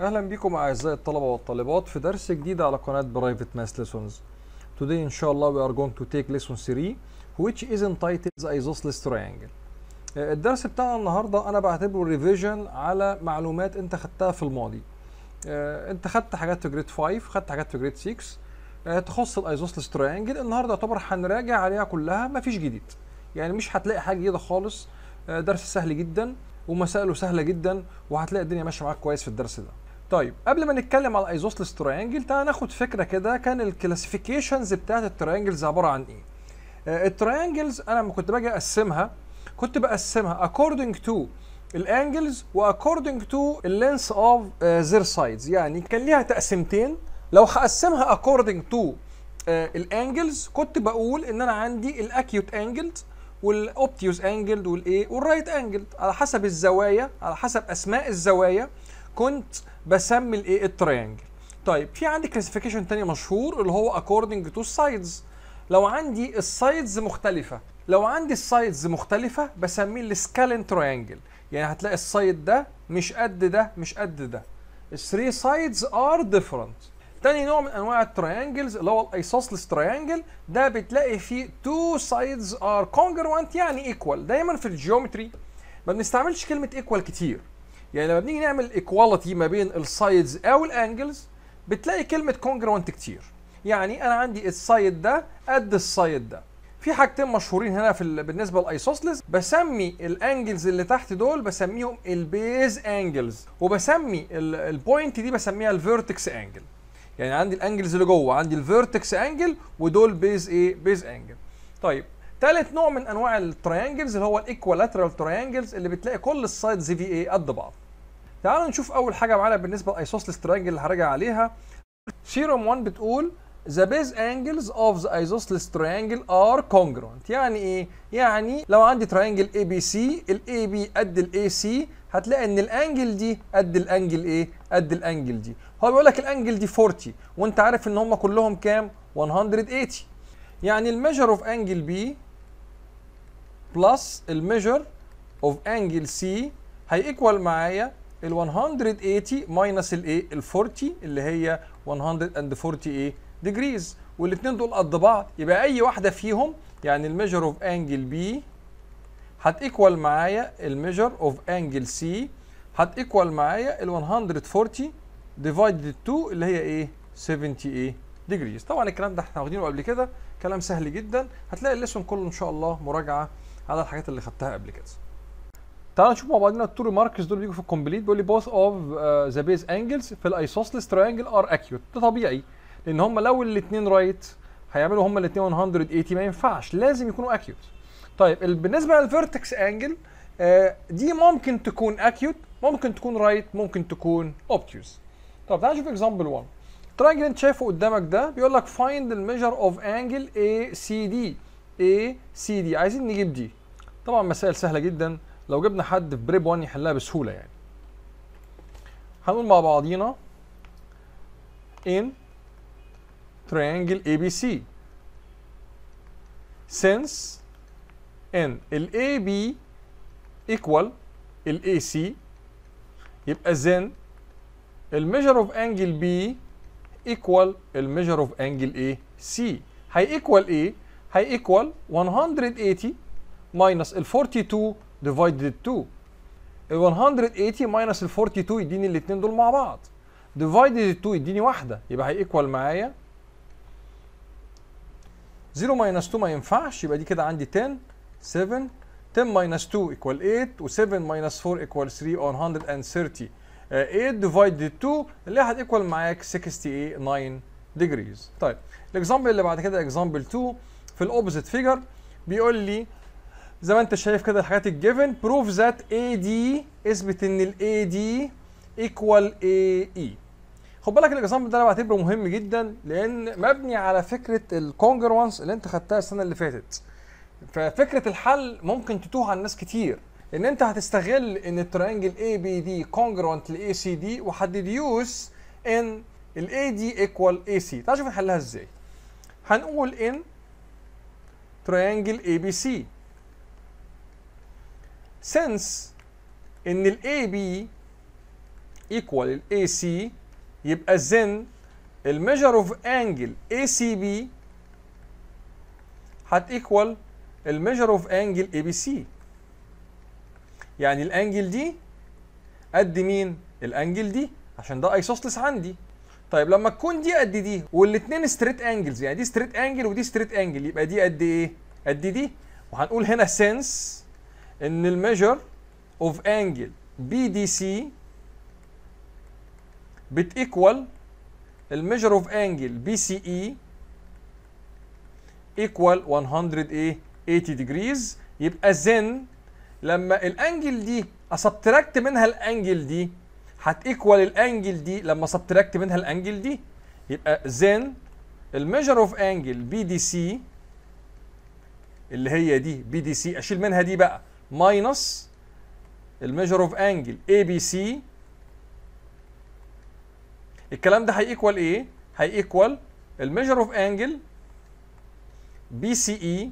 اهلا بكم اعزائي الطلبه والطالبات في درس جديد على قناه برايفت ماس ليسونز today ان شاء الله we are going to take lesson 3 which is entitled isosceles triangle آه، الدرس بتاعنا النهارده انا بعتبره ريفيجن على معلومات انت خدتها في الماضي آه، انت خدت حاجات في جريد 5 خدت حاجات في جريد 6 آه، تخص الايزوسلس تريانجل النهارده يعتبر هنراجع عليها كلها مفيش جديد يعني مش هتلاقي حاجه جديده خالص درس سهل جدا ومسائله سهله جدا وهتلاقي الدنيا ماشيه معاك كويس في الدرس ده طيب قبل ما نتكلم على الايزوسلس تريانجل تعالى ناخد فكره كده كان الكلاسيفيكيشنز بتاعت التريانجلز عباره عن ايه آه، التريانجلز انا لما كنت باجي اقسمها كنت بقسمها اكوردنج to الانجلز واكوردنج تو اللينس اوف زير سايدز يعني كان ليها تقسيمتين لو هقسمها اكوردنج تو الانجلز كنت بقول ان انا عندي الاكيوت انجلز والاوبتيوس انجلد والايه والرايت انجلد على حسب الزوايا على حسب اسماء الزوايا كنت بسمي الايه التريانجل طيب في عندي كلاسيفيكيشن تاني مشهور اللي هو اكوردنج تو سايدز لو عندي السايدز مختلفه لو عندي السايدز مختلفه بسميه السكالين تريانجل يعني هتلاقي السايد ده مش قد ده مش قد ده الثري سايدز ار ديفرنت تاني نوع من انواع التريانجلز اللي هو الايسوسلس تريانجل ده بتلاقي فيه تو سايدز ار كونجروانت يعني ايكوال دايما في الجيومتري ما بنستعملش كلمه ايكوال كتير يعني لما بنيجي نعمل ايكواليتي ما بين السايدز او الانجلز بتلاقي كلمه كونجروانت كتير يعني انا عندي السايد ده قد السايد ده في حاجتين مشهورين هنا في بالنسبه للايسوسلس بسمي الانجلز اللي تحت دول بسميهم البيز انجلز وبسمي البوينت دي بسميها الفيرتكس انجل يعني عندي الانجلز اللي جوه عندي الفيرتكس انجل ودول بيز ايه بيز انجل طيب ثالث نوع من انواع التريانجلز اللي هو الايكوالاترال تريانجلز اللي بتلاقي كل السايدز في ايه قد بعض تعالوا نشوف اول حاجه معانا بالنسبه لايسوسلس ترانجل اللي هرجع عليها سيروم 1 بتقول the base angles of the isosceles triangle are congruent يعني ايه يعني لو عندي تراينجل اي بي سي الاي بي قد الاي سي هتلاقي ان الانجل دي قد الانجل ايه قد الانجل دي هو بيقول لك الانجل دي 40 وانت عارف ان هم كلهم كام 180 يعني الميجر اوف انجل بي بلس الميجر اوف انجل سي هيكوال معايا ال 180 ماينس الايه ال 40 اللي هي 140 ايه ديجريز والاثنين دول قد بعض يبقى اي واحده فيهم يعني الميجر اوف انجل بي هتيكوال معايا الميجر اوف انجل سي هتيكوال معايا ال 140 ديفايدد 2 اللي هي ايه 70 ايه ديجريز طبعا الكلام ده احنا واخدينه قبل كده كلام سهل جدا هتلاقي الليسون كله ان شاء الله مراجعه على الحاجات اللي خدتها قبل كده تعال نشوف مع بعضنا التو ريماركس دول بيجوا في الكومبليت بيقول لي بوث اوف ذا بيز انجلز في الايسوسلس تراينجل ار اكيوت ده طبيعي لان هم لو الاثنين رايت هيعملوا هم الاثنين 180 ما ينفعش لازم يكونوا اكيوت طيب بالنسبه للفيرتكس انجل uh, دي ممكن تكون اكيوت ممكن تكون رايت right, ممكن تكون اوبتيوز طب تعال نشوف اكزامبل 1 التراينجل انت شايفه قدامك ده بيقول لك فايند الميجر اوف انجل اي سي دي اي سي دي عايزين نجيب دي طبعا مسائل سهله جدا لو جبنا حد في بريب 1 يحلها بسهوله يعني هنقول مع بعضينا in triangle ABC since n ال AB equal ال AC يبقى then ال measure of angle B equal ال measure of angle AC هي equal A هي equal 180 minus ال 42 divided 2 ال 180 ماينس ال 42 يديني الاثنين دول مع بعض divided 2 يديني واحده يبقى هيكوال معايا 0 ماينس 2 ما ينفعش يبقى دي كده عندي 10 7 10 ماينس 2 equal 8 و7 ماينس 4 equal 3 on 130 8 uh, divided 2 اللي هي هتيكوال معاك 68 degrees طيب الاكزامبل اللي بعد كده اكزامبل 2 في الاوبزيت فيجر بيقول لي زي ما انت شايف كده الحاجات الجيفن بروف ذات اي دي اثبت ان الاي دي ايكوال اي اي خد بالك الاكزامبل ده انا بعتبره مهم جدا لان مبني على فكره الكونجرونس اللي انت خدتها السنه اللي فاتت ففكره الحل ممكن تتوه عن ناس كتير ان انت هتستغل ان الترينجل اي بي دي كونجرونت لاي سي دي وهتديوس ان الاي دي ايكوال اي سي تعال شوف نحلها ازاي هنقول ان ترينجل اي بي سي since ان ال AB equal ال AC يبقى then الميجر اوف انجل ACB هت equal الميجر اوف انجل ABC يعني الانجل دي قد مين؟ الانجل دي عشان ده ايسوسلس عندي طيب لما تكون دي قد دي والاثنين ستريت انجلز يعني دي ستريت انجل ودي ستريت انجل يبقى دي قد ايه؟ قد دي وهنقول هنا سنس ان الميجر اوف انجل بي دي سي بتيكوال الميجر اوف انجل بي سي اي ايكوال 180 ديجريز يبقى زن لما الانجل دي اسبتراكت منها الانجل دي هتيكوال الانجل دي لما سبتراكت منها الانجل دي يبقى زن الميجر اوف انجل بي دي سي اللي هي دي بي دي سي اشيل منها دي بقى ماينص الميجر اوف انجل اي بي سي الكلام ده هيكوال ايه؟ هيكوال الميجر اوف انجل بي سي اي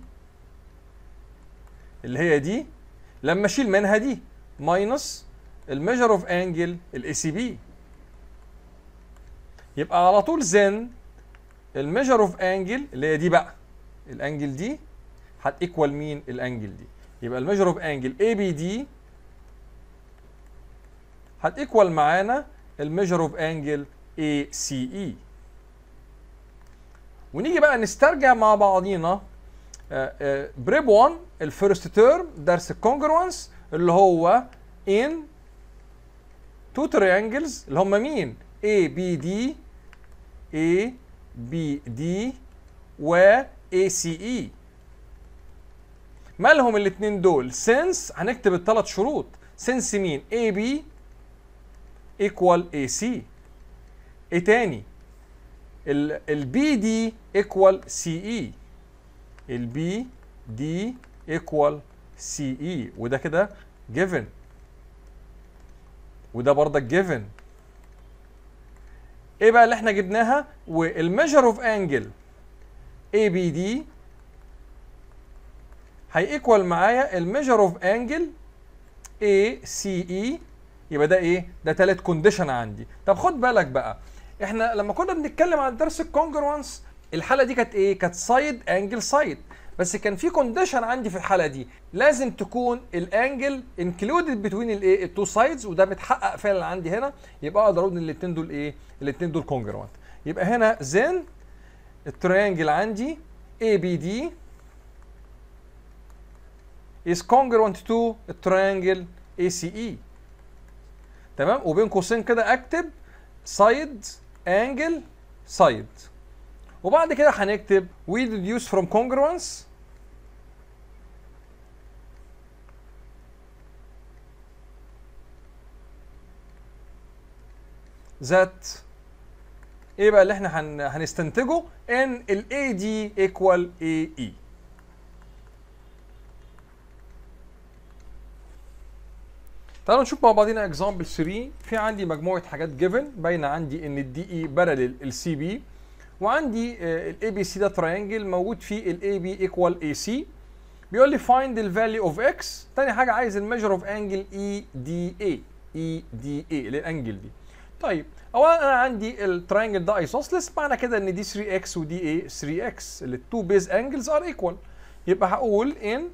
اللي هي دي لما اشيل منها دي ماينص الميجر اوف انجل الاي سي بي يبقى على طول زن الميجر اوف انجل اللي هي دي بقى الانجل دي هتيكوال مين الانجل دي يبقى الميجر اوف انجل اي بي دي هتيكوال معانا الميجر اوف انجل اي سي اي ونيجي بقى نسترجع مع بعضينا بريب 1 الفيرست تيرم درس الكونجروانس اللي هو ان تو تريانجلز اللي هم مين؟ اي بي دي اي بي دي و اي سي اي مالهم الاثنين دول سنس هنكتب الثلاث شروط سنس مين اي بي ايكوال اي سي ايه تاني البي دي ايكوال سي اي البي دي ايكوال سي اي وده كده جيفن وده برضك جيفن ايه بقى اللي احنا جبناها والميجر اوف انجل اي بي دي هيكوال معايا الميجر اوف انجل اي سي اي يبقى ده ايه ده تالت كونديشن عندي طب خد بالك بقى احنا لما كنا بنتكلم عن درس الكونجرونس الحاله دي كانت ايه كانت سايد انجل سايد بس كان في كونديشن عندي في الحاله دي لازم تكون الانجل انكلودد بتوين الايه التو سايدز وده متحقق فعلا عندي هنا يبقى اقدر اقول ان الاثنين دول ايه الاثنين دول كونجرونت. يبقى هنا زين التريانجل عندي اي بي دي is congruent to triangle ACE تمام وبين قوسين كده اكتب سايد انجل سايد وبعد كده هنكتب we deduce from congruence that ايه بقى اللي احنا هن... هنستنتجه ان ال AD equal AE تعالوا نشوف مع بعضينا اكزامبل 3 في عندي مجموعه حاجات جيفن باينه عندي ان الدي اي e بارلل السي بي وعندي الاي بي سي ده تراينجل موجود فيه الاي بي ايكوال اي سي بيقول لي فايند الفاليو اوف اكس تاني حاجه عايز الميجر اوف انجل اي دي اي اي دي اي الانجل دي طيب اولا انا عندي التراينجل ده ايسوسلس معنى كده ان دي 3 اكس ودي اي 3 اكس التو بيز انجلز ار ايكوال يبقى هقول ان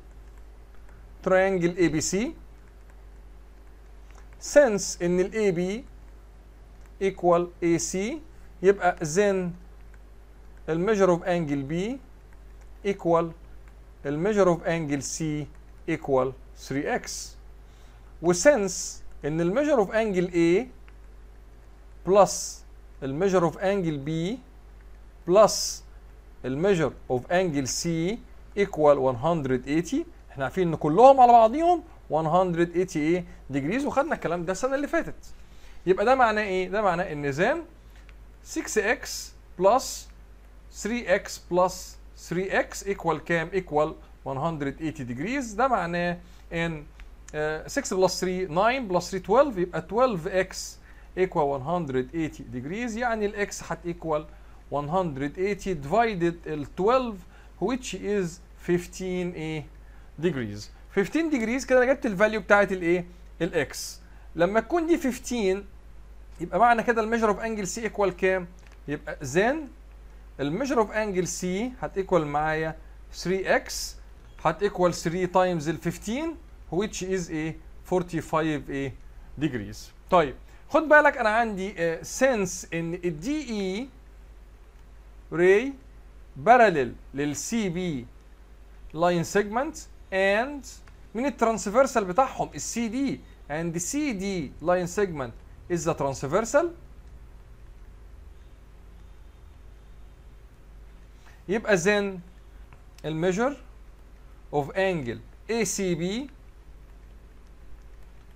تراينجل اي بي سي سنس ان الاي بي ايكوال اي سي يبقى زين الميجر اوف انجل بي ايكوال الميجر اوف انجل سي ايكوال 3 اكس وسنس ان الميجر اوف انجل اي بلس الميجر اوف انجل بي بلس الميجر اوف انجل سي ايكوال 180 احنا عارفين ان كلهم على بعضيهم 180 ديجريز وخدنا الكلام ده السنه اللي فاتت يبقى ده معناه ايه ده معناه ان زان 6x بلس 3x بلس 3x ايكوال كام ايكوال 180 ديجريز ده معناه ان 6 بلس 3 9 بلس 3 12 يبقى 12x ايكوال 180 ديجريز يعني الاكس هتيكوال 180 ديفايدد ال 12 which is 15 ايه ديجريز 15 ديجريز كده انا جبت الفاليو بتاعت الايه الاكس لما تكون دي 15 يبقى معنى كده الميجر اوف انجل سي ايكوال كام يبقى زين الميجر اوف انجل سي هتيكوال معايا 3 اكس هتيكوال 3 تايمز ال 15 ويتش از ايه 45 ايه ديجريز طيب خد بالك انا عندي سنس آه، ان الدي اي ري بارلل للسي بي لاين سيجمنت اند من الترانسفيرسال بتاعهم السي دي and the CD line segment is the transversal يبقى then الميجر of angle ACB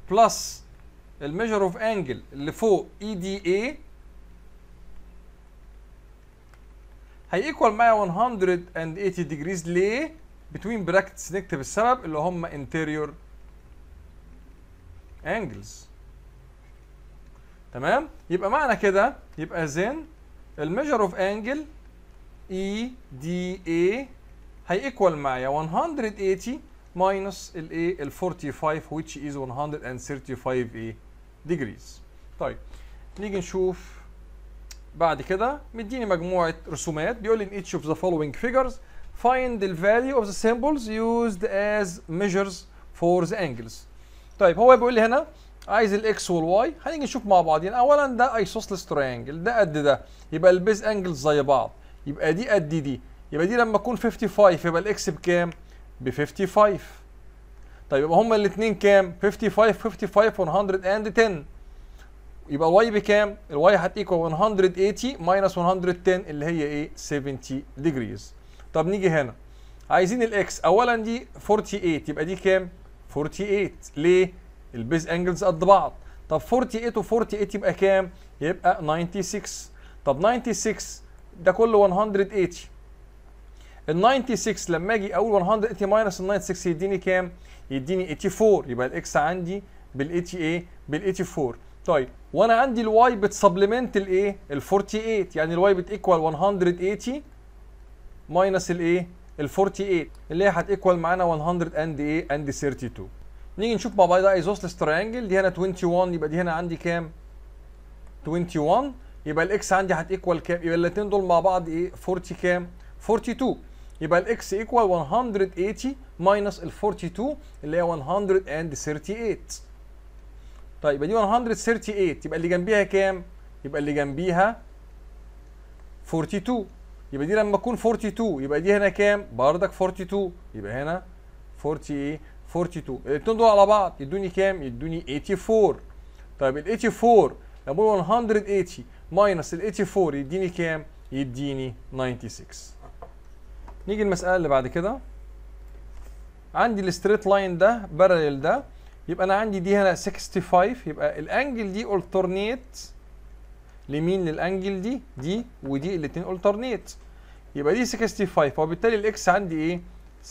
plus الميجر of angle اللي فوق EDA هيكوال معايا 180 degrees ليه؟ بتوين براكتس نكتب السبب اللي هم انتيريور انجلز تمام يبقى معنى كده يبقى زين الميجر اوف انجل اي دي اي هيكوال معايا 180 ماينس الاي ال 45 which is 135 ايه degrees طيب نيجي نشوف بعد كده مديني مجموعه رسومات بيقول لي ان each of the following figures find the value of the symbols used as measures for the angles طيب هو بيقول لي هنا عايز الاكس والواي هنيجي نشوف مع بعضين اولا ده isosceles triangle ده قد ده يبقى البيز انجلز زي بعض يبقى دي قد دي يبقى دي لما تكون 55 يبقى الاكس بكام ب 55 طيب يبقى هما الاثنين كام 55 55 110 يبقى الواي بكام الواي هتيكوال 180 ماينس 110 اللي هي ايه 70 ديجريز طب نيجي هنا عايزين الاكس اولا دي 48 يبقى دي كام 48 ليه البيز انجلز قد بعض طب 48 و 48 يبقى كام يبقى 96 طب 96 ده كله 180 ال 96 لما اجي اقول 180 ماينس ال 96 يديني كام يديني 84 يبقى الاكس عندي بال 80 بال 84 طيب وانا عندي الواي بتسبلمنت الايه ال 48 إيه؟ يعني الواي بتيكوال 180 ماينس الايه ال 48 اللي هي هتيكوال معانا 100 اند ايه اند 32 نيجي نشوف مع بعض ايزوسلس ترينجل دي هنا 21 يبقى دي هنا عندي كام 21 يبقى الاكس عندي هتيكوال كام يبقى الاثنين دول مع بعض ايه 40 كام 42 يبقى الاكس ايكوال 180 ماينس ال 42 اللي هي 138 طيب يبقى دي 138 يبقى اللي جنبيها كام يبقى اللي جنبيها 42 يبقى دي لما تكون 42 يبقى دي هنا كام بردك 42 يبقى هنا 40 ايه 42 الاثنين دول على بعض يدوني كام يدوني 84 طيب ال 84 لما اقول 180 ماينس ال 84 يديني كام يديني 96 نيجي المساله اللي بعد كده عندي الستريت لاين ده بارلل ده يبقى انا عندي دي هنا 65 يبقى الانجل دي الترنيت لمين للانجل دي دي ودي الاثنين الترنيت يبقى دي 65 فبالتالي الاكس عندي ايه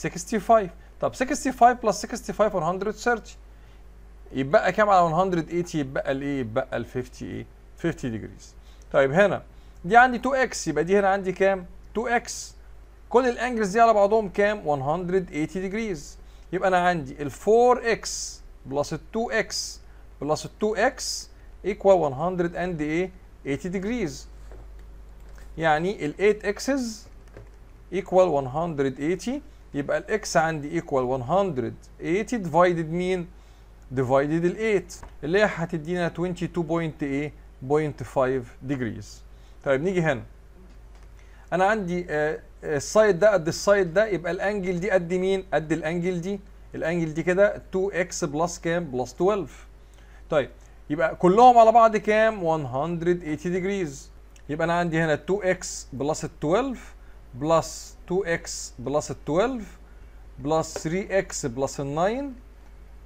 65 طب 65 بلس 65 130 يتبقى كام على 180 يتبقى الايه يتبقى ال 50 ايه 50 ديجريز إيه؟ طيب هنا دي عندي 2 اكس يبقى دي هنا عندي كام 2 اكس كل الانجلز دي على بعضهم كام 180 ديجريز يبقى انا عندي ال 4 اكس بلس ال 2 اكس بلس ال 2 اكس ايكوال 100 اند ايه 80 degrees يعني ال 8 اكسز ايكوال 180 يبقى الاكس عندي ايكوال 180 ديفايدد مين ديفايدد ال 8 اللي هي هتدينا 22.8.5 ديجريز طيب نيجي هنا انا عندي السايد آه، آه، ده قد السايد ده يبقى الانجل دي قد مين قد الانجل دي الانجل دي كده 2 اكس بلس كام بلس 12 طيب يبقى كلهم على بعض كام 180 ديجريز يبقى انا عندي هنا 2x بلس 12 بلس 2x بلس 12 بلس 3x بلس 9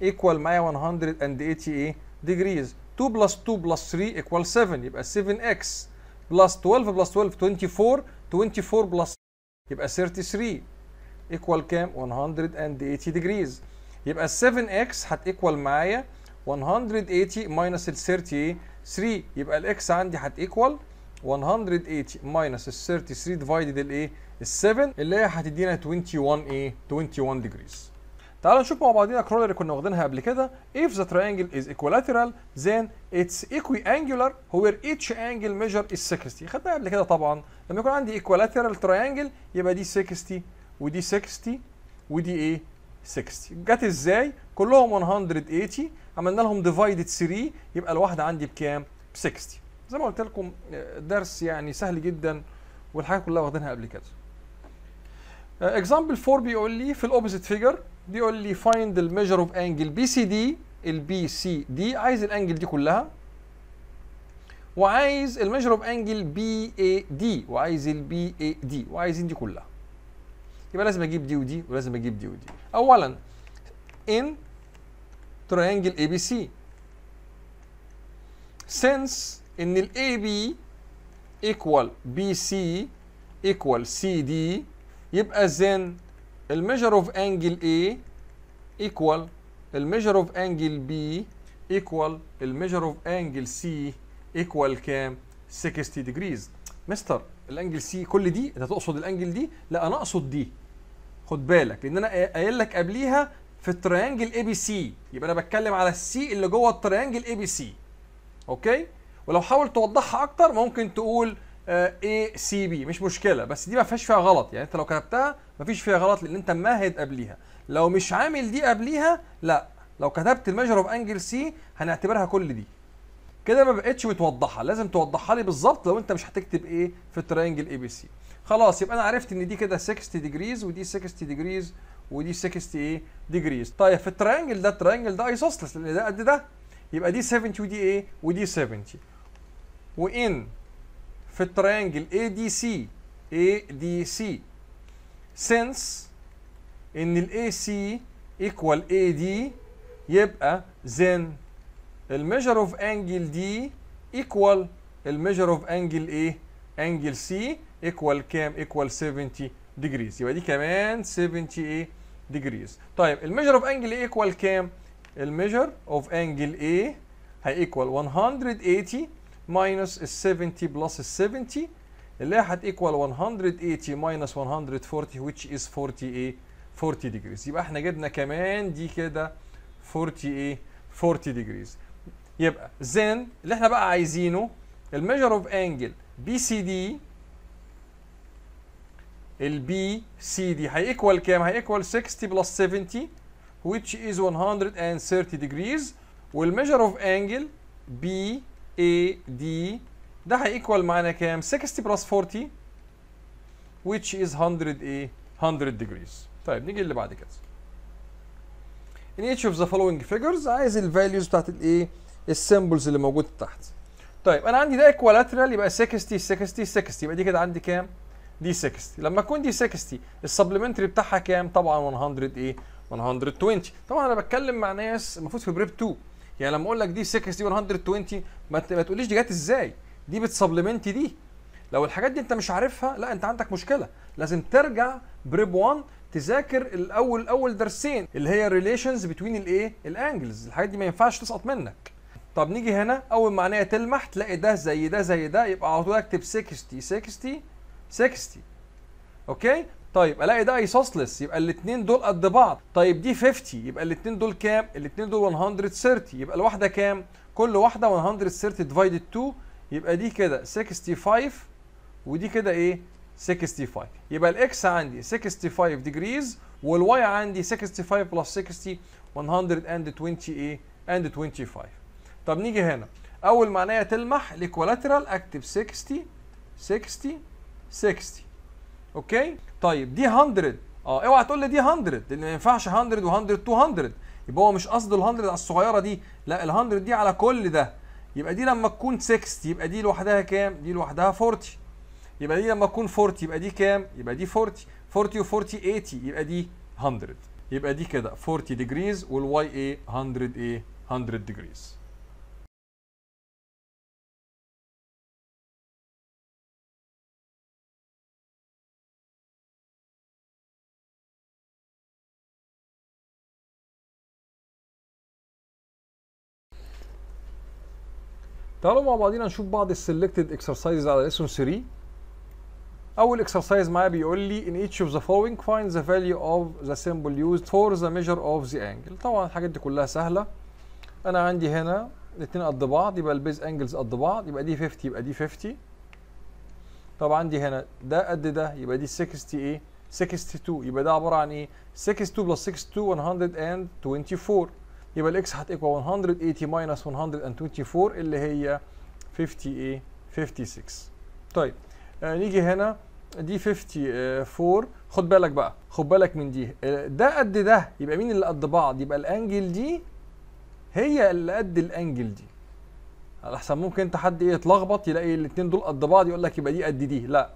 ايكوال معايا 180 ديجريز 2 بلس 2 بلس 3 ايكوال 7 يبقى 7x بلس 12 بلس 12 24 24 بلس يبقى 33 ايكوال كام 180 ديجريز يبقى 7x هتيكوال معايا 180 ماينس ال 33 يبقى الاكس عندي هتيكوال 180 ماينس ال 33 ديفايدد الايه ال 7 اللي هي هتدينا 21 ايه 21 ديجريز تعالوا نشوف مع بعضينا كرولر اللي كنا واخدينها قبل كده if the triangle is equilateral then it's equiangular where each angle measure is 60 خدناها قبل كده طبعا لما يكون عندي equilateral triangle يبقى دي 60 ودي 60 ودي ايه 60 جت ازاي كلهم 180 عملنا لهم ديفايدد 3 يبقى الواحده عندي بكام ب 60 زي ما قلت لكم آه، درس يعني سهل جدا والحاجه كلها واخدينها قبل كده اكزامبل آه، 4 بيقول لي في الاوبوزيت فيجر بيقول لي فايند الميجر اوف انجل بي سي دي البي سي دي عايز الانجل دي كلها وعايز الميجر اوف انجل بي اي دي وعايز البي اي دي وعايزين دي كلها يبقى لازم اجيب دي ودي ولازم اجيب دي ودي اولا ان اي بي سي سينس ان ال بي سي ايكوال سي دي يبقى زين الميجر اوف انجل اي ايكوال الميجر اوف انجل بي ايكوال الميجر اوف انجل سي ايكوال كام 60 ديجريز مستر الانجل سي كل دي انت تقصد الانجل دي لا انا اقصد دي خد بالك لان انا قايل لك قبليها في التريانجل اي بي سي يبقى انا بتكلم على السي اللي جوه التريانجل اي بي سي اوكي ولو حاولت توضحها اكتر ممكن تقول اي سي بي مش مشكله بس دي ما فيهاش فيها غلط يعني انت لو كتبتها ما فيش فيها غلط لان انت مهد قبليها لو مش عامل دي قبليها لا لو كتبت الميجر اوف انجل سي هنعتبرها كل دي كده ما بقتش متوضحه لازم توضحها لي بالظبط لو انت مش هتكتب ايه في التريانجل اي بي سي خلاص يبقى انا عرفت ان دي كده 60 ديجريز ودي 60 ديجريز ودي 60 ايه ديجريز طيب في الترينجل ده الترينجل ده ايسوسلس لان ده قد ده يبقى دي 70 ودي ايه ودي 70 وان في الترينجل اي دي سي اي دي سي since ان الاي سي ايكوال اي دي يبقى then الميجر اوف انجل دي ايكوال الميجر اوف انجل ايه انجل سي ايكوال كام ايكوال 70 ديجريز يبقى دي كمان 70 ايه ديجريز طيب الميجر اوف انجل ايه ايكوال كام الميجر اوف انجل ايه هيكوال 180 ماينس ال 70 بلس ال 70 اللي هتيكوال 180 ماينس 140 which is 40 ايه 40 ديجريز يبقى احنا جبنا كمان دي كده 40 ايه 40 ديجريز يبقى زين اللي احنا بقى عايزينه الميجر اوف انجل بي سي دي البي سي دي هيكوال كام؟ هيكوال 60 بلس 70 which is 130 degrees والميجر اوف انجل بي اي دي ده هيكوال معانا كام؟ 60 بلس 40 which is 100 ايه؟ 100 degrees. طيب نيجي اللي بعد كده. In each of the following figures عايز الفاليوز بتاعت الايه؟ السيمبلز اللي موجوده تحت. طيب انا عندي ده ايكوالاترال يبقى 60 60 60 يبقى دي كده عندي كام؟ دي 60 لما تكون دي 60 السبلمنتري بتاعها كام طبعا 100 ايه 120 طبعا انا بتكلم مع ناس المفروض في بريب 2 يعني لما اقول لك دي 60 120 ما تقوليش دي جت ازاي دي بتسبلمنت دي لو الحاجات دي انت مش عارفها لا انت عندك مشكله لازم ترجع بريب 1 تذاكر الاول اول درسين اللي هي الريليشنز بتوين الايه الانجلز الحاجات دي ما ينفعش تسقط منك طب نيجي هنا اول معنيه تلمح تلاقي ده زي ده زي ده يبقى على طول اكتب 60 60 60 اوكي طيب الاقي ده ايسوسلس يبقى الاثنين دول قد بعض طيب دي 50 يبقى الاثنين دول كام الاثنين دول 130 يبقى الواحده كام كل واحده 130 ديفايدد 2 يبقى دي كده 65 ودي كده ايه 65 يبقى الاكس عندي 65 ديجريز والواي عندي 65 بلس 60 120 ايه اند 25 طب نيجي هنا اول معنيه تلمح لكولاترال اكتب 60 60 60 اوكي طيب دي 100 اه اوعى تقول لي دي 100 لان ما ينفعش 100 و100 200 يبقى هو مش قصده ال 100 على الصغيره دي لا ال 100 دي على كل ده يبقى دي لما تكون 60 يبقى دي لوحدها كام دي لوحدها 40 يبقى دي لما تكون 40 يبقى دي كام يبقى دي 40 40 و40 80 يبقى دي 100 يبقى دي كده 40 degrees والواي ايه 100 ايه 100 degrees تعالوا مع بعضينا نشوف بعض السلكتد اكسرسايزز على lesson 3 اول اكسرسايز معايا بيقول لي ان each of the following find the value of the symbol used for the measure of the angle طبعا الحاجات دي كلها سهله انا عندي هنا الاثنين قد بعض يبقى البيز انجلز قد بعض يبقى دي 50 يبقى دي 50 طب عندي هنا ده قد ده يبقى دي 60 ايه 62 يبقى ده عباره عن ايه 62 بلس 62 124 يبقى الاكس هتيكوا 180 ماينس 124 اللي هي 50 ايه 56 طيب آه نيجي هنا دي 54 خد بالك بقى خد بالك من دي آه، ده قد ده يبقى مين اللي قد بعض يبقى الانجل دي هي اللي قد الانجل دي على احسن ممكن انت حد ايه يتلخبط يلاقي الاثنين دول قد بعض يقول لك يبقى دي قد دي لا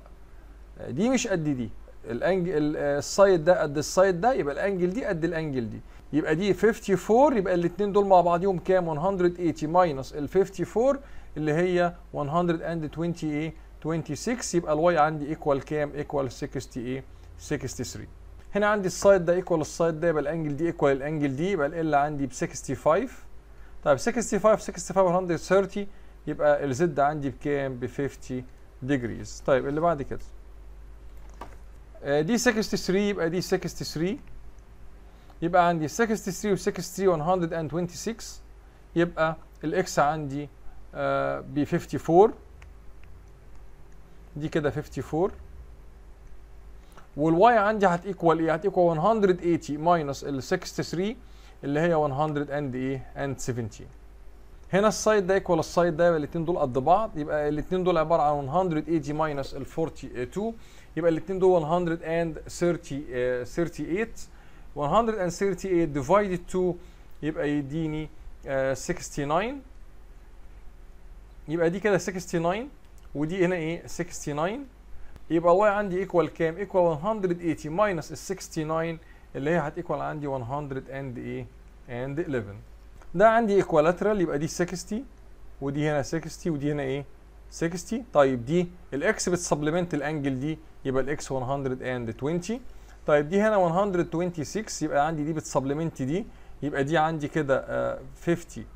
آه، دي مش قد دي الانجل آه، السايد ده قد السايد ده يبقى الانجل دي قد الانجل دي يبقى دي 54 يبقى الاثنين دول مع بعضيهم كام 180 ماينس ال 54 اللي هي 120 26 يبقى الواي عندي ايكوال كام ايكوال 60 63 هنا عندي السايد ده ايكوال السايد ده يبقى الانجل دي ايكوال الانجل دي يبقى ال عندي ب 65 طيب 65 65 130 يبقى الزد عندي بكام ب 50 ديجريز طيب اللي بعد كده آه، دي 63 يبقى دي 63 يبقى عندي 63 و 63 126 يبقى الاكس عندي آه، ب 54 دي كده 54 والواي عندي هتيكوال ايه؟ هتيكوال 180 ماينس ال 63 اللي هي 100 اند ايه؟ اند 70 هنا السايد ده ايكوال السايد ده الاثنين دول قد بعض يبقى الاثنين دول عباره عن 180 ماينس ال 42 يبقى الاثنين دول 130 38 138 divided 2 يبقى يديني 69 uh, يبقى دي كده 69 ودي هنا ايه 69 يبقى واي عندي ايكوال كام ايكوال 180 ماينس ال 69 اللي هي هتيكوال عندي 100 اند ايه اند 11 ده عندي ايكوالاترال يبقى دي 60 ودي هنا 60 ودي هنا ايه 60 طيب دي الاكس بتسبلمنت الانجل دي يبقى الاكس 120 طيب دي هنا 126 يبقى عندي دي بتسبلمنت دي يبقى دي عندي كده 50 آه،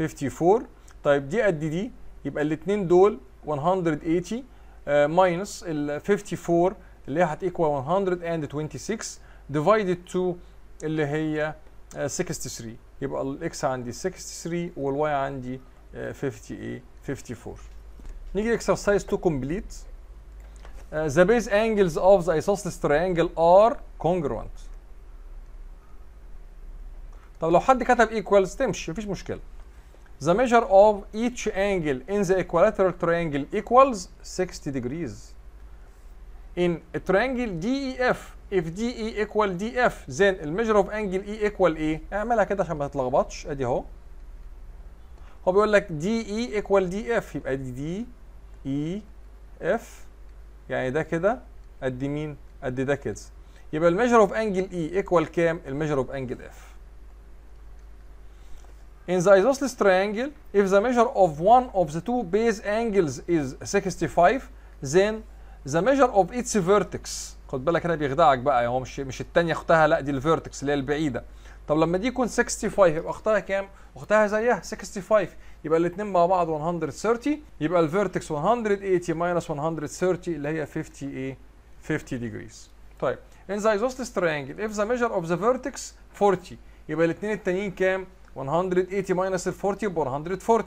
54 طيب دي قد دي يبقى الاثنين دول 180 ماينس آه، ال 54 اللي هي هتيكوال 126 ديفايدد تو اللي هي 63 آه، يبقى الاكس عندي 63 والواي عندي 58 54 نيجي اكسرسايز 2 كومبليت the base angles of the isosceles triangle are congruent طب لو حد كتب ايكوالز تمشي مفيش مشكله The measure of each angle in the equilateral triangle equals 60 degrees. In a triangle DEF, if DE equal DF, then the measure of angle E equal A. اعملها كده عشان ما تتلخبطش، ادي اهو. هو بيقول لك DE equal DF يبقى دي E, F, يعني ده كده قد مين قد ده كده يبقى الميجر اوف انجل equal ايكوال كام الميجر اوف انجل F. In the isosceles triangle, if the measure of one of the two base angles is 65, then the measure of its vertex خد بالك هنا بيخدعك بقى يعني هو مش مش الثانيه اختها لا دي الفيرتكس اللي هي البعيده طب لما دي يكون 65 يبقى اختها كام؟ اختها زيها 65 يبقى الاثنين مع بعض 130 يبقى الفيرتكس 180 ماينس 130 اللي هي 50 ايه؟ 50 ديجريز. طيب in the isosceles triangle if the measure of the vertex 40 يبقى الاثنين التانيين كام؟ 180 ماينس 40 يبقى 140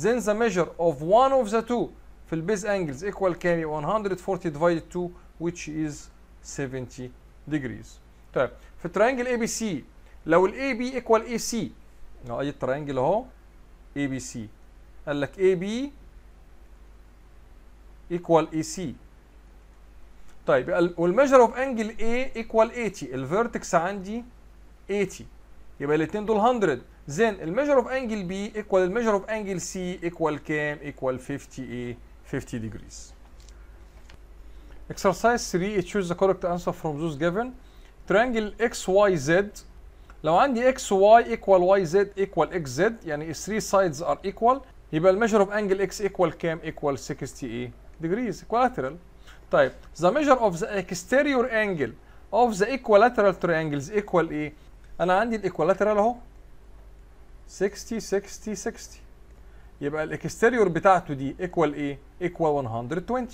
then the measure of one of the two في البيز انجلز ايكوال كام؟ 140 divided 2 which is 70 degrees طيب في الترينجل اي بي سي لو الاي بي ايكوال اي سي اهو ادي الترينجل اهو اي بي سي قال لك اي بي ايكوال اي سي طيب والميجر اوف انجل A ايكوال 80 الفيرتكس عندي 80 يبقى الاثنين دول 100 زين الميجر اوف انجل B ايكوال الميجر اوف انجل C ايكوال كام؟ ايكوال 50 A 50 degrees Exercise 3 choose the correct answer from those given. Triangle XYZ لو عندي XY equal YZ equal XZ يعني 3 sides are equal يبقى measure of angle X equal كام؟ equal 68 degrees equilateral. طيب the measure of the exterior angle of the equilateral triangles equal ايه؟ انا عندي الايكوالاترال اهو 60 60 60 يبقى الاكستيريور بتاعته دي ايكوال ايه؟ ايكوال 120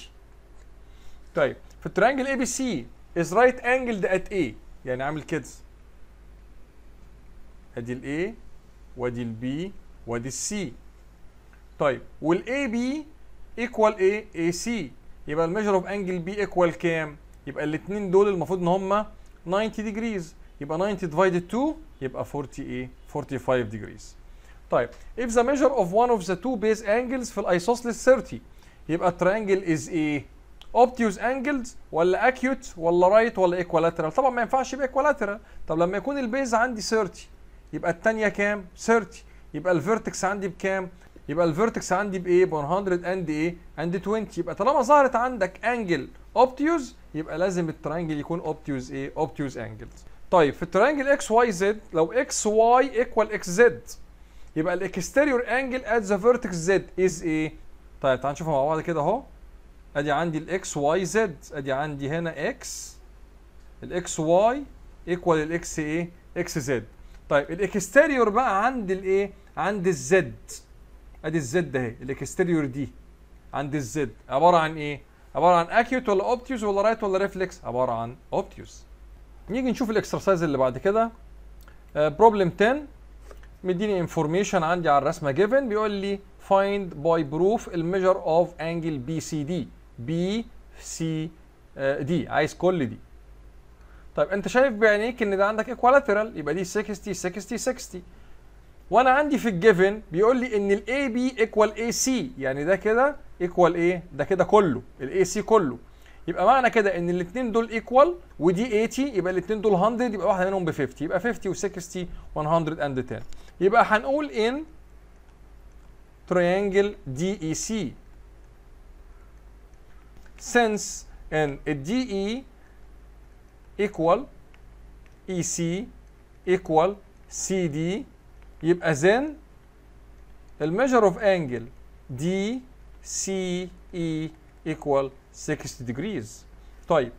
طيب في الترينجل اي بي سي از رايت انجلد ات اي يعني عامل كده ادي الاي وادي البي وادي السي طيب والاي بي ايكوال ايه اي سي يبقى الميجر اوف انجل بي ايكوال كام يبقى الاثنين دول المفروض ان هم 90 ديجريز يبقى 90 ديفايدد 2 يبقى 40 ايه 45 ديجريز طيب if the measure of one of the two base angles في الايسوسلس 30 يبقى الترينجل از ايه اوبتيوز انجلز ولا اكيوت ولا رايت ولا ايكوالاترال طبعا ما ينفعش يبقى ايكوالاترال طب لما يكون البيز عندي 30 يبقى الثانيه كام 30 يبقى الفيرتكس عندي بكام يبقى الفيرتكس عندي بايه ب 100 اند ايه اند 20 يبقى طالما ظهرت عندك انجل اوبتيوز يبقى لازم الترانجل يكون اوبتيوز ايه اوبتيوز انجلز طيب في الترانجل اكس واي زد لو اكس واي ايكوال اكس زد يبقى الاكستيريور انجل ات ذا فيرتكس زد از ايه طيب تعال نشوفها مع بعض كده اهو ادي عندي الاكس واي زد ادي عندي هنا اكس الاكس واي ايكوال الاكس ايه اكس زد طيب الاكستيريور بقى عند الايه عند الزد ادي الزد اهي الاكستيريور دي عند الزد عباره عن ايه عباره عن اكيوت ولا اوبتيوس ولا رايت ولا ريفلكس عباره عن اوبتيوس نيجي نشوف الاكسرسايز اللي بعد كده بروبلم آه، 10 مديني انفورميشن عندي على الرسمه جيفن بيقول لي فايند باي بروف الميجر اوف انجل بي سي دي بي سي دي عايز كل دي طيب انت شايف بعينيك ان ده عندك ايكوالاترال يبقى دي 60 60 60 وانا عندي في الجيفن بيقول لي ان الاي بي ايكوال اي سي يعني ده كده ايكوال ايه ده كده كله الاي سي كله يبقى معنى كده ان الاثنين دول ايكوال ودي 80 يبقى الاثنين دول 100 يبقى واحده منهم ب 50 يبقى 50 و60 110 يبقى هنقول ان تريانجل دي اي سي E e e since طيب. ان الدي اي ايكوال اي سي ايكوال سي دي يبقى زين الميجر اوف انجل دي سي اي ايكوال 60 ديجريز طيب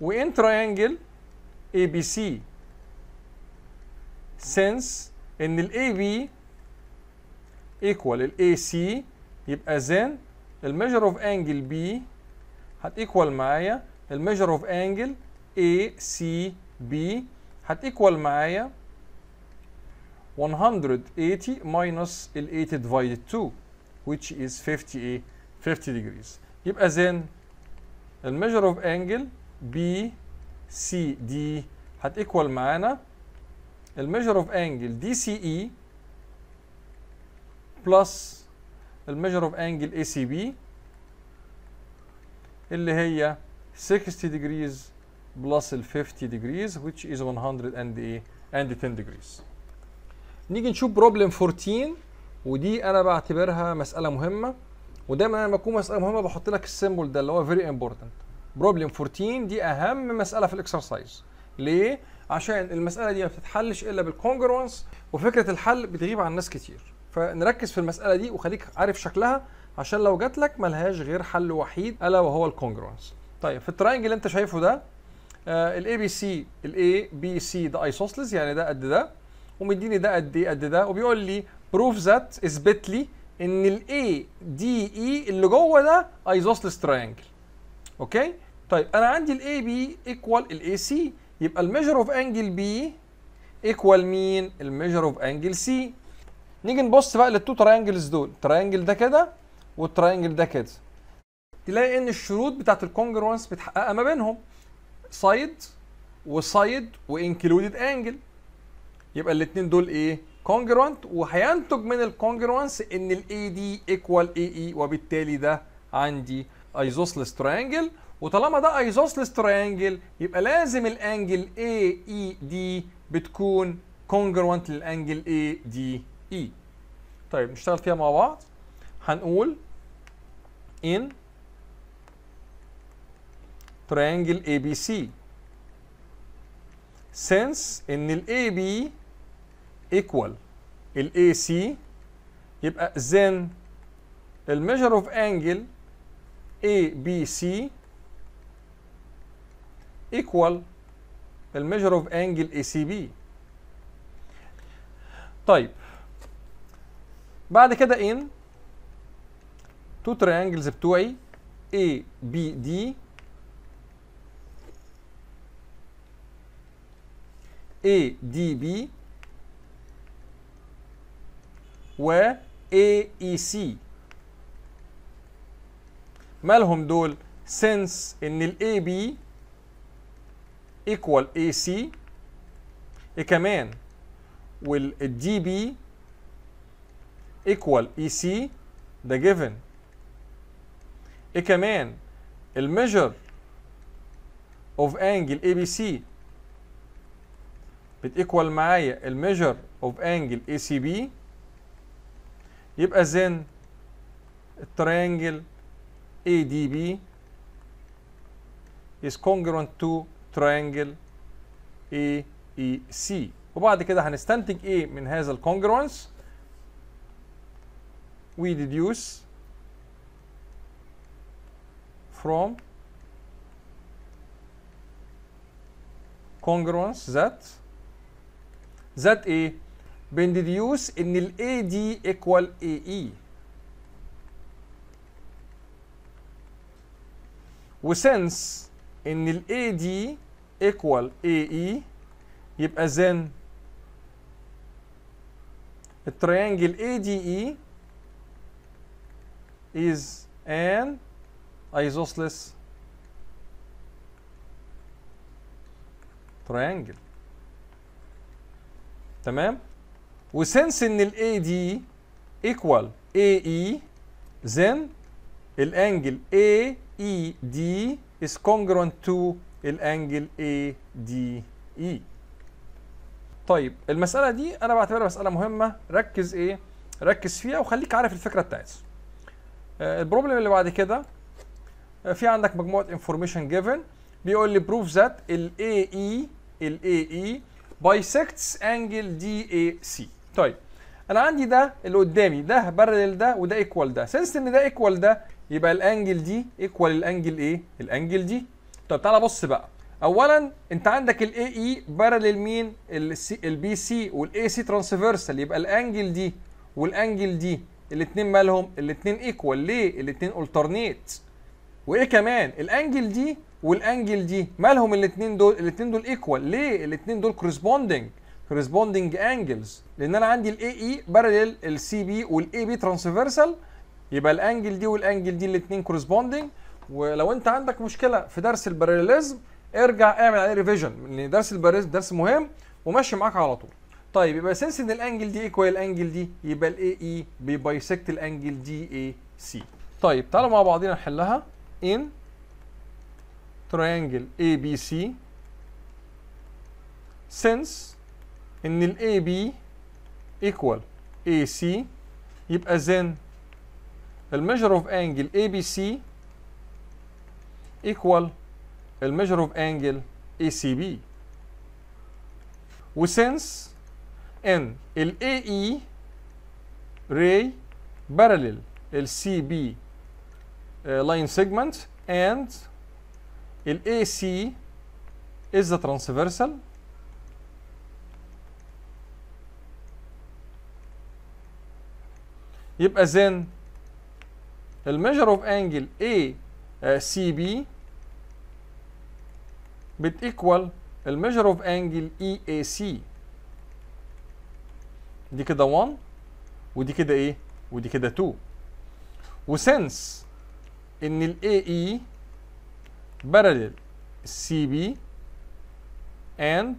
وان تراينجل اي بي سي سنس ان الاي بي ايكوال الاي سي يبقى زين الميجر اوف انجل بي هتيكوال معايا الميجر اوف انجل اي سي بي هتيكوال معايا 180 minus ال 8 divided 2 which is 50 50 degrees يبقى then الميجر اوف انجل بي سي دي هتيكوال معانا الميجر اوف انجل دي سي اي بلس الميجر اوف انجل اي سي بي اللي هي 60 degrees plus ال 50 degrees which is 100 and ايه and 10 degrees نيجي نشوف بروبلم 14 ودي انا بعتبرها مساله مهمه ودايما لما تكون مساله مهمه بحط لك السيمبل ده اللي هو فيري امبورتنت بروبلم 14 دي اهم مساله في الاكسرسايز ليه عشان المساله دي ما بتتحلش الا بالكونجرونس وفكره الحل بتغيب عن ناس كتير فنركز في المساله دي وخليك عارف شكلها عشان لو جات لك ملهاش غير حل وحيد الا وهو الكونجرونس طيب في التراينجل اللي انت شايفه ده الاي بي سي الاي بي سي ده ايسوسلس يعني ده قد ده ومديني ده قد ايه قد ده وبيقول لي بروف ذات اثبت لي ان الاي دي اي e اللي جوه ده ايزوسلس تراينجل اوكي طيب انا عندي الاي بي ايكوال الاي سي يبقى الميجر اوف انجل بي ايكوال مين الميجر اوف انجل سي نيجي نبص بقى للتو تراينجلز دول التراينجل ده كده والتراينجل ده كده تلاقي ان الشروط بتاعت الكونجرونس متحققه ما بينهم سايد وسايد وانكلودد انجل يبقى الاثنين دول ايه كونجرونت وهينتج من الكونجرونس ان الاي دي ايكوال اي اي وبالتالي ده عندي ايزوسلس تراينجل وطالما ده ايزوسلس تراينجل يبقى لازم الانجل اي اي دي بتكون كونجرونت للانجل اي دي اي طيب نشتغل فيها مع بعض هنقول in triangle ABC since ان ال AB equal ال AC يبقى then ال measure of angle ABC equal ال measure of angle ACB طيب بعد كده ان تو تريانجلز بتوعي اي بي دي اي دي بي و اي اي سي مالهم دول since ان ال بي ايكوال equal سي إيه كمان والدي بي ايكوال اي سي ده جيفن ايه كمان الميجر اوف انجل اي بي سي بتيكوال معايا الميجر اوف انجل اي سي بي يبقى زين الترينجل اي دي بي is congruent to triangle AEC وبعد كده هنستنتج ايه من هذا الكونجرونس we deduce from congruence that that بن بنديوس ان ال AD equal AE since ان ال AD equal AE يبقى then التريانجل ADE is an isosceles triangle تمام وسنس ان ال AD equal AE then الانجل AED e is congruent to الانجل ADE e. طيب المسألة دي أنا بعتبرها مسألة مهمة ركز إيه؟ ركز فيها وخليك عارف الفكرة بتاعتها آه، البروبلم اللي بعد كده آه، في عندك مجموعه انفورميشن جيفن بيقول لي بروف ذات الاي اي الاي اي بايسكتس انجل دي اي سي طيب انا عندي ده اللي قدامي ده بارلل ده وده ايكوال ده سنس ان ده ايكوال ده يبقى الانجل دي ايكوال الانجل ايه الانجل دي طب تعالى بص بقى اولا انت عندك الاي اي بارلل مين البي سي والاي سي ترانسفيرسال يبقى الانجل دي والانجل دي الاثنين مالهم الاثنين ايكوال ليه الاثنين الترنيت وايه كمان الانجل دي والانجل دي مالهم الاثنين دول الاثنين دول ايكوال ليه الاثنين دول كورسبوندنج كورسبوندنج انجلز لان انا عندي الاي اي بارلل السي بي والاي بي ترانسفيرسال يبقى الانجل دي والانجل دي الاثنين كورسبوندنج ولو انت عندك مشكله في درس البارلليزم ارجع اعمل عليه ريفيجن لان درس البارلليزم درس مهم وماشي معاك على طول طيب يبقى سنس ان الانجل دي ايكوال الانجل دي يبقى الاي اي e بيبايسكت الانجل دي اي سي طيب تعالوا مع بعضينا نحلها ان تريانجل اي بي سي سنس ان الاي بي ايكوال اي سي يبقى then الميجر اوف انجل اي بي سي ايكوال الميجر اوف انجل اي سي بي وسنس ان الاي اي ray parallel السي بي لاين سيجمنت and الاي سي is the transversal يبقى then الميجر اوف انجل اي سي بي بتيكوال الميجر اوف انجل اي اي سي دي كده 1 ودي كده ايه ودي كده 2 وسنس ان ال اي e parallel السي بي and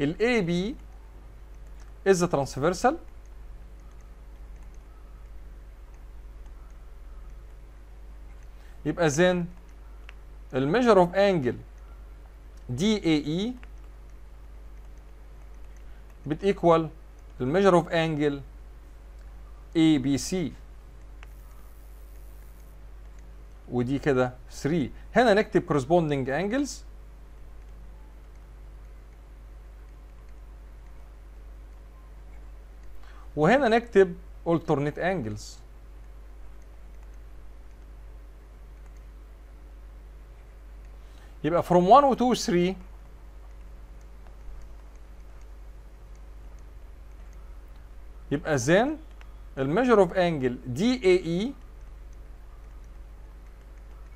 ال بي is a transversal يبقى then الميجر اوف انجل دي اي اي بتيكوال الميجر اوف انجل اي بي سي ودي كده 3 هنا نكتب corresponding angles وهنا نكتب alternate angles يبقى from 1 و 2 و 3 يبقى زين الميجر اوف انجل دي اي اي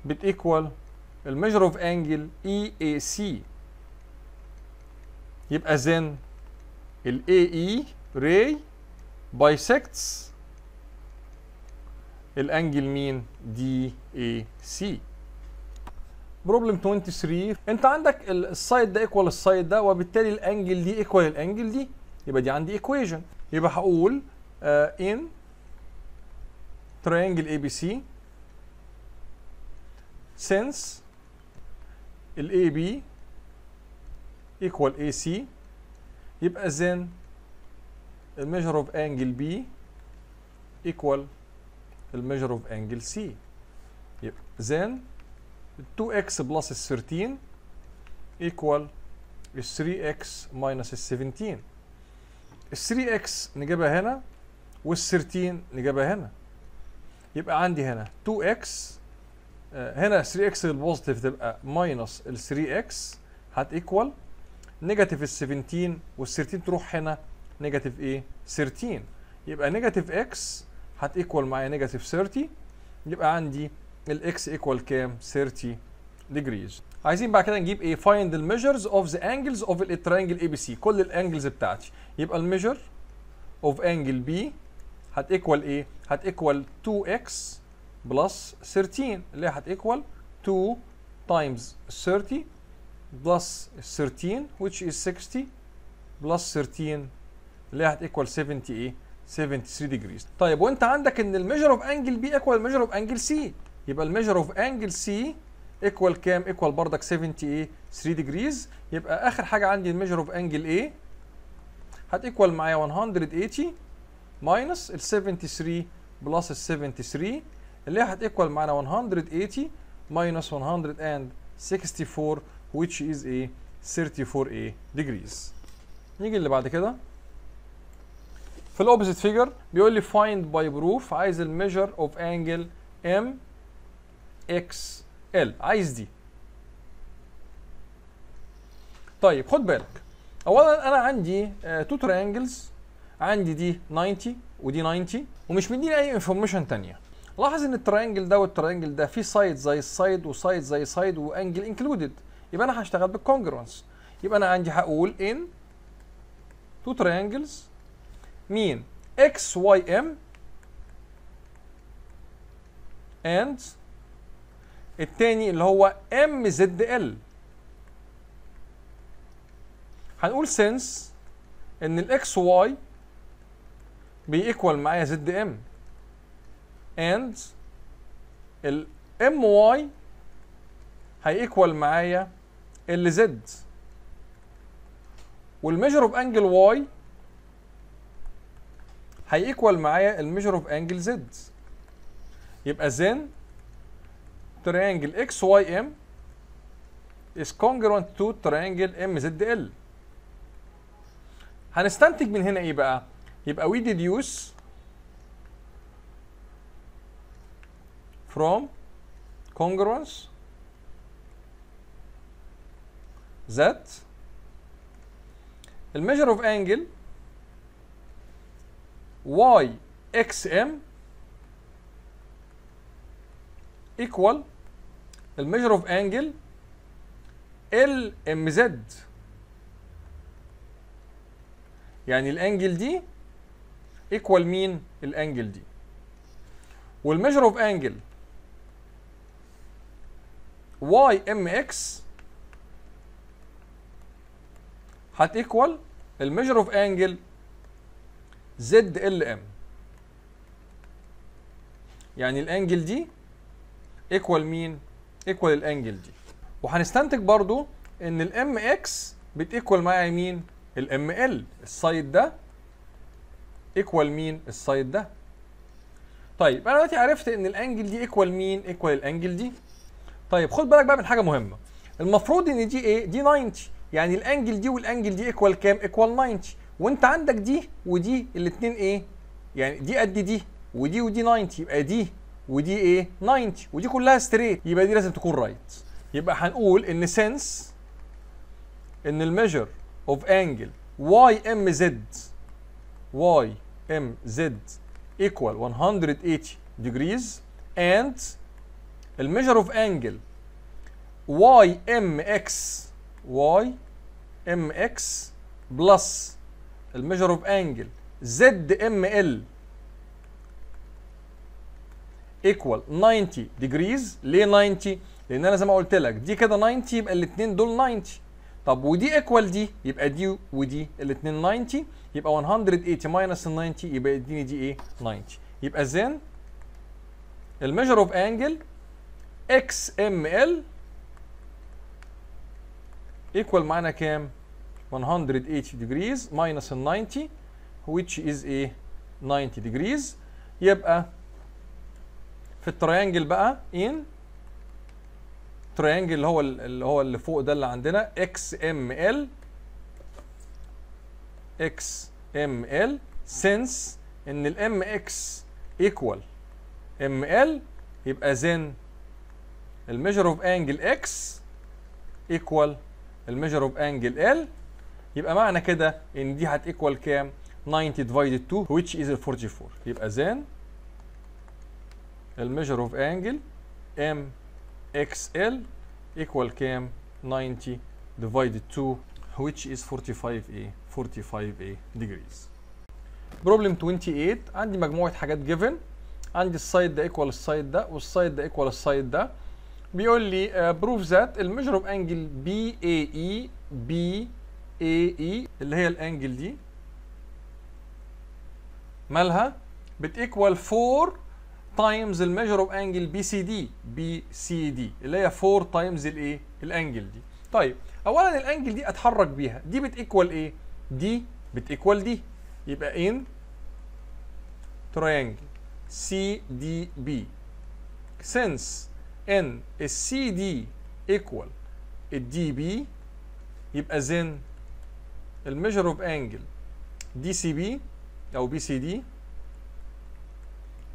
بتيكوال الميجر اوف انجل اي اي سي يبقى ذن الاي اي راي بايسكتس الانجل مين دي اي سي بروبلم 23 انت عندك السايد ده ايكوال السايد ده وبالتالي الانجل دي ايكوال الانجل دي يبقى دي عندي ايكويجن يبقى هقول ان تريانجل اي بي سي سينس الاي بي ايكوال اي سي يبقى زين الميجر اوف انجل بي ايكوال الميجر اوف انجل سي يبقى زين 2x بلس 13 ايكوال 3x ماينس 17 ال 3 اكس نجيبها هنا وال 13 نجيبها هنا يبقى عندي هنا 2 اكس آه، هنا 3 اكس البوزيتيف تبقى ماينس ال 3 اكس هتيكوال نيجاتيف ال 17 وال 13 تروح هنا نيجاتيف ايه 13 يبقى نيجاتيف اكس هتيكوال معايا نيجاتيف 30 يبقى عندي الاكس ايكوال كام 30 degrees عايزين بعد كده نجيب ايه find the measures of the angles of the triangle ABC كل الانجلز بتاعتي يبقى الميجر of angle B هتيكوال ايه هتيكوال 2x بلس 13 اللي هي هتيكوال 2 times 30 plus 13 which is 60 plus 13 اللي هي هتيكوال 70 ايه 73 degrees طيب وانت عندك ان الميجر اوف انجل بي ايكوال الميجر اوف انجل سي يبقى الميجر اوف انجل سي ايكوال كام ايكوال بردك 70 ايه 3 ديجريز يبقى اخر حاجه عندي الميجر اوف انجل ايه هتيكوال معايا 180 ماينس ال 73 بلس ال 73 اللي هي هتيكوال معانا 180 ماينس 164 which is a 34A degrees نيجي اللي بعد كده في الاوبزيت فيجر بيقول لي find by proof عايز الميجر اوف انجل ام اكس ال عايز دي طيب خد بالك اولا انا عندي تو آه، تريانجلز عندي دي 90 ودي 90 ومش مديني اي انفورميشن ثانيه لاحظ ان التريانجل ده والتريانجل ده في سايد زي السايد وسايد زي سايد وانجل انكلودد يبقى انا هشتغل بالكونجرونس يبقى انا عندي هقول ان تو تريانجلز مين اكس واي ام اند الثاني اللي هو ام زد ال هنقول سنس ان الاكس واي بيكوال معايا زد ام اند الام واي هيكوال معايا ال زد والميجر اوف انجل واي هيكوال معايا الميجر اوف انجل زد يبقى زين triangle XYM is congruent to triangle MZL هنستنتج من هنا ايه بقى يبقى we deduce from congruence that the measure of angle YXM equal الميجر اوف انجل ال ام زد يعني الانجل دي ايكوال مين الانجل دي والميجر اوف انجل واي ام اكس ايكوال الميجر اوف انجل زد ال ام يعني الانجل دي ايكوال مين ايكوال الانجل دي وهنستنتج برضو ان الام اكس بتيكوال معايا مين الام ال السايد ده ايكوال مين السايد ده طيب انا دلوقتي عرفت ان الانجل دي ايكوال مين ايكوال الانجل دي طيب خد بالك بقى من حاجه مهمه المفروض ان دي ايه دي 90 يعني الانجل دي والانجل دي ايكوال كام ايكوال 90 وانت عندك دي ودي الاثنين ايه يعني دي قد دي ودي ودي 90 يبقى دي ودي ايه 90 ودي كلها ستريت يبقى دي لازم تكون رايت right. يبقى هنقول ان سنس ان الميجر اوف انجل واي ام زد واي ام زد equal 180 degrees and ام measure of angle اكس بلس الميجر اوف measure of angle zml ايكوال 90 ديجريز ليه 90 لان انا زي ما قلت لك دي كده 90 يبقى الاثنين دول 90 طب ودي ايكوال دي يبقى دي ودي الاثنين 90 يبقى 180 ماينس 90 يبقى يديني دي ايه 90 يبقى زين الميجر اوف انجل اكس ام ال ايكوال معانا كام 180 degrees minus 90 which is a إيه؟ 90 degrees يبقى في التريانجل بقى ان تريانجل اللي هو اللي هو اللي فوق ده اللي عندنا اكس ام ال اكس ام ال سنس ان الام اكس ايكوال ام ال يبقى زين الميجر اوف انجل اكس ايكوال الميجر اوف انجل ال يبقى معنى كده ان دي هتيكوال كام 90 ديفايدد 2 which is 44 يبقى زين الميجر اوف انجل ام اكس ال equal كام 90 divided 2 which is 45a 45a degrees problem 28 عندي مجموعه حاجات given عندي السايد ده ايكوال السايد ده والسايد ده ايكوال السايد ده بيقول لي بروف ذات الميجر اوف انجل بي اي اي بي اي اي اللي هي الانجل دي مالها بتيكوال 4 تايمز الميجر اوف انجل بي سي دي بي سي دي اللي هي 4 تايمز الايه الانجل دي طيب اولا الانجل دي اتحرك بيها دي بتيكوال ايه دي بتيكوال دي يبقى ان تريانجل سي دي بي since ان السي دي ايكوال الدي بي يبقى زين الميجر اوف انجل دي سي بي او بي سي دي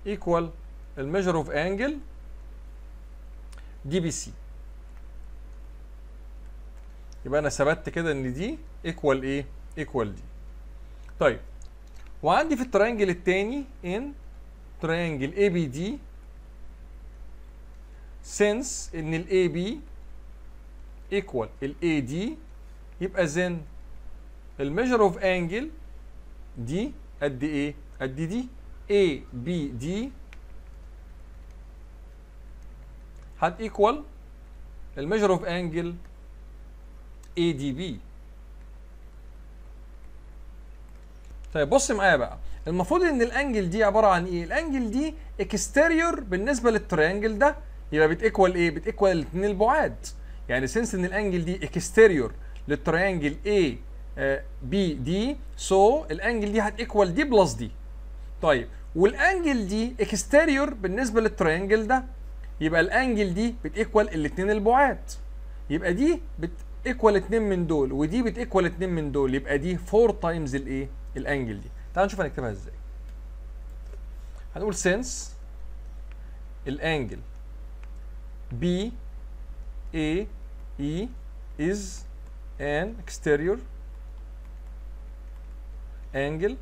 ايكوال الميجر اوف انجل دي بي سي يبقى انا ثبتت كده ان دي ايكوال ايه ايكوال دي طيب وعندي في الترينجل الثاني ان ترينجل اي بي دي سنس ان الاي بي ايكوال الاي دي يبقى زين الميجر اوف انجل دي قد ايه قد دي اي بي دي هتيكوال الميجر اوف انجل اي دي بي طيب بص معايا بقى المفروض ان الانجل دي عباره عن ايه الانجل دي اكستيريور بالنسبه للتريانجل ده يبقى بتيكوال ايه بتيكوال الاثنين البعاد يعني سنس ان الانجل دي اكستيريور للتريانجل اي بي دي سو طيب، الانجل دي هتيكوال دي بلس دي طيب والانجل دي اكستيريور بالنسبه للتريانجل ده يبقى الانجل دي بتيكوال الاثنين البعاد يبقى دي بتيكوال اتنين من دول ودي بتيكوال اتنين من دول يبقى دي 4 تايمز الايه الانجل دي تعال نشوف هنكتبها ازاي هنقول سينس الانجل بي A E is an exterior angle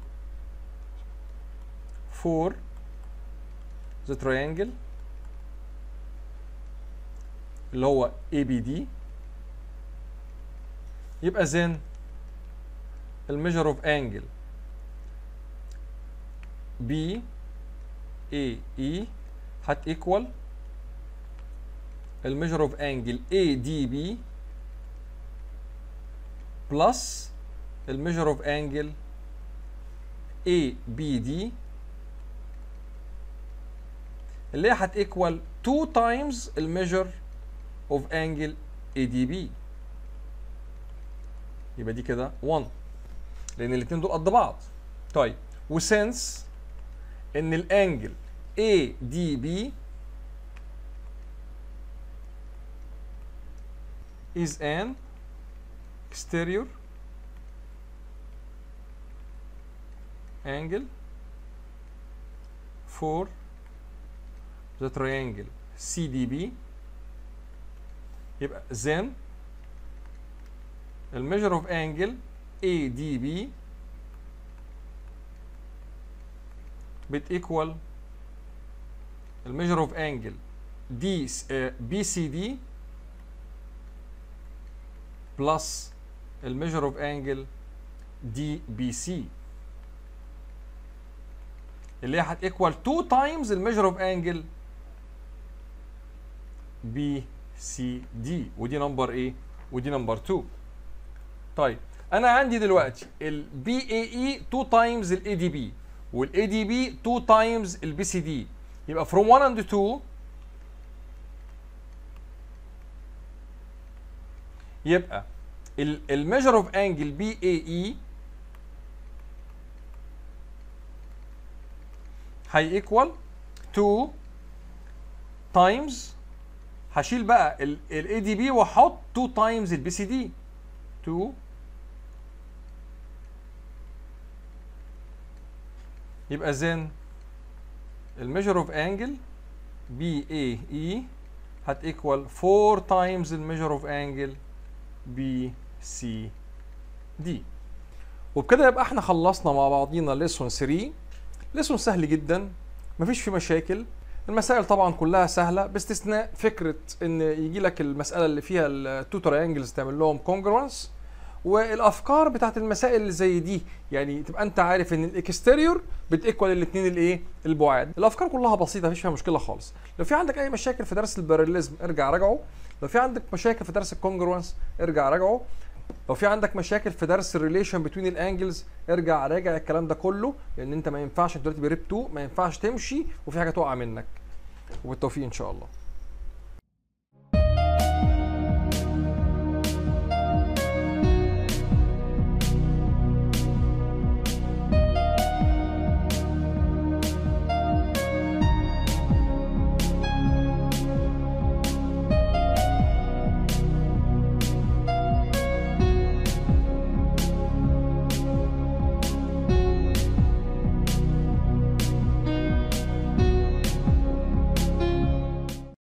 for the triangle اللي هو ABD يبقى زين الميجر اوف انجل بي اي اي هت ايكوال الميجر اوف انجل اي دي بي بلس الميجر اوف انجل اي بي دي اللي هي هت ايكوال 2 تايمز الميجر of angle ADB يبقى دي كده 1 لان الاثنين دول قد بعض طيب وسنس ان الانجل ADB is an exterior angle for the triangle CDB يبقى زين الميجر اوف انجل اي دي بي بتيكوال الميجر اوف انجل دي بي سي دي بلس الميجر اوف انجل دي بي سي اللي هي هتيكوال 2 تايمز الميجر اوف انجل بي سي دي ودي نمبر ايه ودي نمبر 2 طيب انا عندي دلوقتي البي اي اي 2 تايمز الاي دي بي والاي دي بي 2 تايمز البي سي دي يبقى فروم 1 اند 2 يبقى الميجر اوف انجل بي اي اي هي ايكوال 2 تايمز هشيل بقى الاي دي بي واحط 2 تايمز البي سي دي 2 يبقى زين الميجر اوف انجل بي اي اي هت ايكوال 4 تايمز الميجر اوف انجل بي سي دي وبكده يبقى احنا خلصنا مع بعضينا ليسون 3 ليسون سهل جدا مفيش فيه مشاكل المسائل طبعا كلها سهله باستثناء فكره ان يجي لك المساله اللي فيها التو تراينجلز تعمل لهم كونجرونس والافكار بتاعت المسائل اللي زي دي يعني تبقى انت عارف ان الاكستيريور بتيكوال الاثنين الايه البعاد الافكار كلها بسيطه مفيش فيها مشكله خالص لو في عندك اي مشاكل في درس الباراليزم ارجع راجعه لو في عندك مشاكل في درس الكونجرونس ارجع راجعه لو في عندك مشاكل في درس الريليشن بتوين الانجلز ارجع راجع الكلام ده كله لان انت ما ينفعش دلوقتي بريب 2 ما ينفعش تمشي وفي حاجه تقع منك وبالتوفيق ان شاء الله